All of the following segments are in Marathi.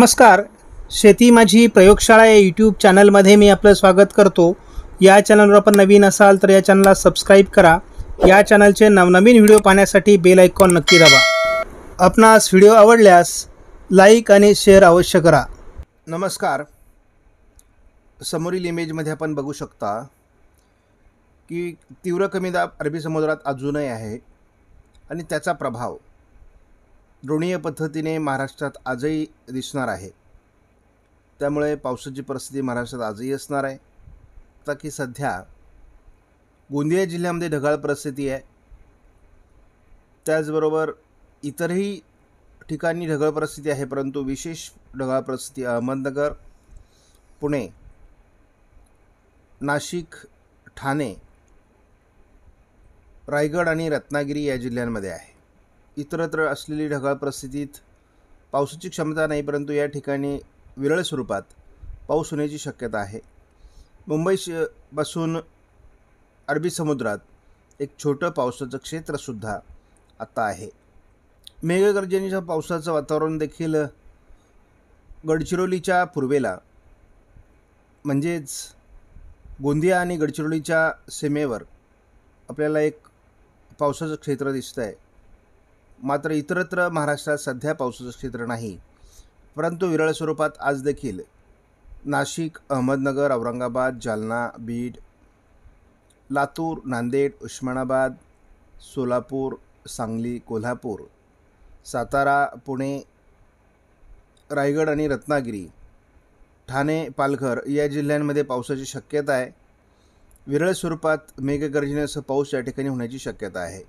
नमस्कार शेती माझी प्रयोगशाळा या यूट्यूब चॅनलमध्ये मी आपलं स्वागत करतो या चॅनलवर आपण नवीन असाल तर या चॅनलला सबस्क्राईब करा या चॅनलचे नवनवीन व्हिडिओ पाहण्यासाठी बेल आयकॉन नक्की दाबा आपणास व्हिडिओ आवडल्यास लाईक आणि शेअर अवश्य करा नमस्कार समोरील इमेजमध्ये आपण बघू शकता की तीव्र कमी दाब अरबी समुद्रात अजूनही आहे आणि त्याचा प्रभाव ऋणीय पद्धतीने महाराष्ट्रात आजही दिसणार आहे त्यामुळे पावसाची परिस्थिती महाराष्ट्रात आजही असणार आहे आता की सध्या गोंदिया जिल्ह्यामध्ये ढगाळ परिस्थिती आहे त्याचबरोबर इतरही ठिकाणी ढगाळ परिस्थिती आहे परंतु विशेष ढगाळ परिस्थिती अहमदनगर पुणे नाशिक ठाणे रायगड आणि रत्नागिरी या जिल्ह्यांमध्ये आहे इतरत्र असलेली ढगाळ परिस्थितीत पावसाची क्षमता नाही परंतु या ठिकाणी विरळ स्वरूपात पाऊस होण्याची शक्यता आहे मुंबई पासून अरबी समुद्रात एक छोटं पावसाचं क्षेत्रसुद्धा आत्ता आहे मेघगर्जनेच्या पावसाचं वातावरण देखील गडचिरोलीच्या पूर्वेला म्हणजेच गोंदिया आणि गडचिरोलीच्या सीमेवर आपल्याला एक पावसाचं क्षेत्र दिसतं आहे मात्र इतरत्र महाराष्ट्रात सध्या पावसाचं चित्र नाही परंतु विरळ स्वरूपात आज देखील नाशिक अहमदनगर औरंगाबाद जालना बीड लातूर नांदेड उस्मानाबाद सोलापूर सांगली कोल्हापूर सातारा पुणे रायगड आणि रत्नागिरी ठाणे पालघर या जिल्ह्यांमध्ये पावसाची शक्यता आहे विरळ स्वरूपात मेघगर्जनेसह पाऊस या ठिकाणी होण्याची शक्यता आहे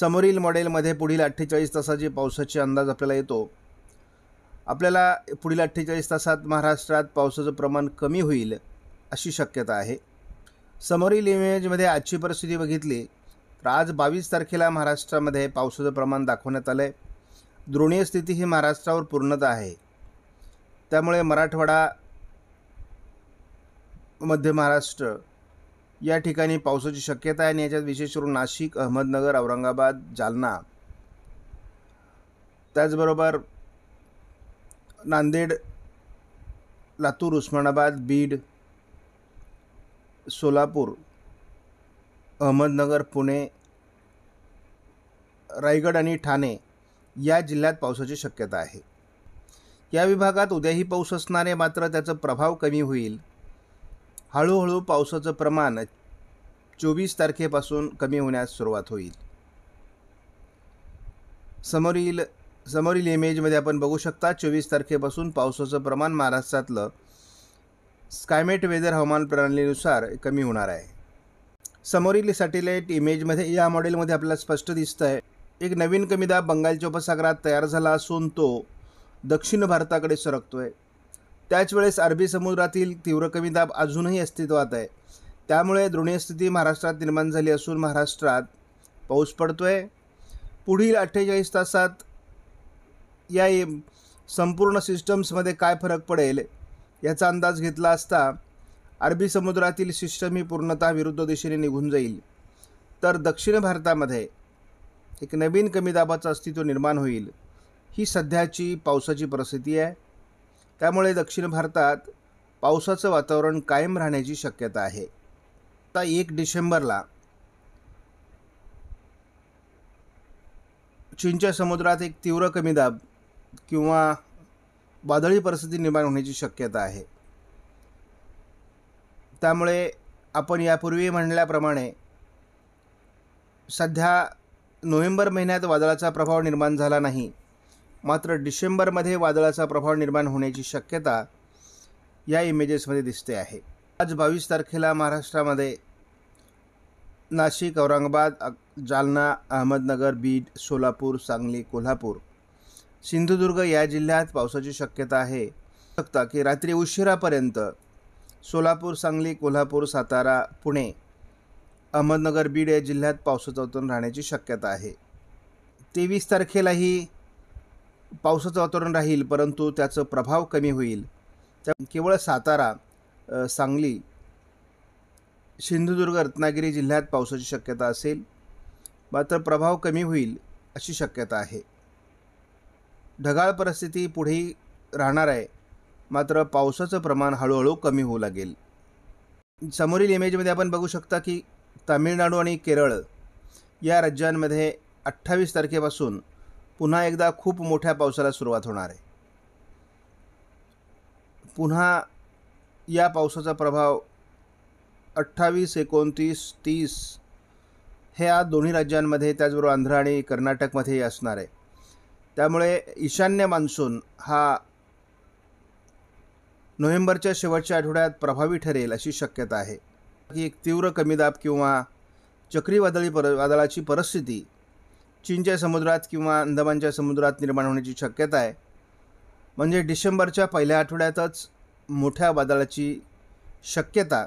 समोरील मॉडेलमध्ये पुढील अठ्ठेचाळीस तासाची पावसाची अंदाज आपल्याला येतो आपल्याला पुढील अठ्ठेचाळीस तासात महाराष्ट्रात पावसाचं प्रमाण कमी होईल अशी शक्यता आहे समोरील इमेजमध्ये आजची परिस्थिती बघितली तर आज बावीस तारखेला महाराष्ट्रामध्ये पावसाचं प्रमाण दाखवण्यात आलं आहे द्रोणीय स्थिती ही महाराष्ट्रावर पूर्णता आहे त्यामुळे मराठवाडा मध्य महाराष्ट्र या ठिकाणी पावसाची शक्यता आहे आणि याच्यात विशेष करून नाशिक अहमदनगर औरंगाबाद जालना त्याचबरोबर नांदेड लातूर उस्मानाबाद बीड सोलापूर अहमदनगर पुणे रायगड आणि ठाणे या जिल्ह्यात पावसाची शक्यता आहे या विभागात उद्याही पाऊस असणार आहे मात्र त्याचा प्रभाव कमी होईल हळूहळू पावसाचं प्रमाण चोवीस तारखेपासून कमी होण्यास सुरुवात होईल समोरील समोरील इमेजमध्ये आपण बघू शकता चोवीस तारखेपासून पावसाचं प्रमाण महाराष्ट्रातलं स्कायमेट वेदर हवामान प्रणालीनुसार कमी होणार आहे समोरील सॅटेलाईट इमेजमध्ये या मॉडेलमध्ये आपल्याला स्पष्ट दिसतं आहे एक नवीन कमी दाब बंगालच्या उपसागरात तयार झाला असून तो दक्षिण भारताकडे सरकतो आहे त्याच वेळेस अरबी समुद्रातील तीव्र कमी दाब अजूनही अस्तित्वात आहे त्यामुळे द्रोणीय स्थिती महाराष्ट्रात निर्माण झाली असून महाराष्ट्रात पाऊस पडतो आहे पुढील अठ्ठेचाळीस तासात या संपूर्ण सिस्टम्समध्ये काय फरक पडेल याचा अंदाज घेतला असता अरबी समुद्रातील सिस्टम ही पूर्णतः विरुद्ध दिशेने निघून जाईल तर दक्षिण भारतामध्ये एक नवीन कमी दाबाचं अस्तित्व निर्माण होईल ही सध्याची पावसाची परिस्थिती आहे त्यामुळे दक्षिण भारतात पावसाचं वातावरण कायम राहण्याची शक्यता आहे आता एक डिसेंबरला चीनच्या समुद्रात एक तीव्र कमी दाब किंवा वादळी परिस्थिती निर्माण होण्याची शक्यता आहे त्यामुळे आपण यापूर्वी म्हणल्याप्रमाणे सध्या नोव्हेंबर महिन्यात वादळाचा प्रभाव निर्माण झाला नाही मात्र डिसेंबरमध्ये वादळाचा प्रभाव निर्माण होण्याची शक्यता या इमेजेसमध्ये दिसते आहे आज बावीस तारखेला महाराष्ट्रामध्ये नाशिक औरंगाबाद जालना अहमदनगर बीड सोलापूर सांगली कोल्हापूर सिंधुदुर्ग या जिल्ह्यात पावसाची शक्यता आहे शकता की रात्री उशिरापर्यंत सोलापूर सांगली कोल्हापूर सातारा पुणे अहमदनगर बीड या जिल्ह्यात उतरून राहण्याची शक्यता आहे तेवीस तारखेलाही पावसाचं वातावरण राहील परंतु त्याचं प्रभाव कमी होईल त्या केवळ सातारा सांगली सिंधुदुर्ग रत्नागिरी जिल्ह्यात पावसाची शक्यता असेल मात्र प्रभाव कमी होईल अशी शक्यता आहे ढगाळ परिस्थिती पुढे राहणार आहे मात्र पावसाचं प्रमाण हळूहळू कमी होऊ लागेल समोरील इमेजमध्ये आपण बघू शकता की तामिळनाडू आणि केरळ या राज्यांमध्ये अठ्ठावीस तारखेपासून पुन्हा एकदा खूप मोठ्या पावसाला सुरुवात होणार आहे पुन्हा या पावसाचा प्रभाव अठ्ठावीस एकोणतीस तीस हे या दोन्ही राज्यांमध्ये त्याचबरोबर आंध्र आणि कर्नाटकमध्येही असणार आहे त्यामुळे ईशान्य मान्सून हा नोव्हेंबरच्या शेवटच्या आठवड्यात प्रभावी ठरेल अशी शक्यता आहे की एक तीव्र कमीदाब किंवा चक्रीवादळी पर वादळाची परिस्थिती चीनच्या समुद्रात किंवा अंदमानच्या समुद्रात निर्माण होण्याची शक्यता आहे म्हणजे डिसेंबरच्या पहिल्या आठवड्यातच मोठ्या वादळाची शक्यता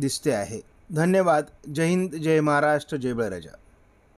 दिसते आहे धन्यवाद जय हिंद जय महाराष्ट्र जय बळराजा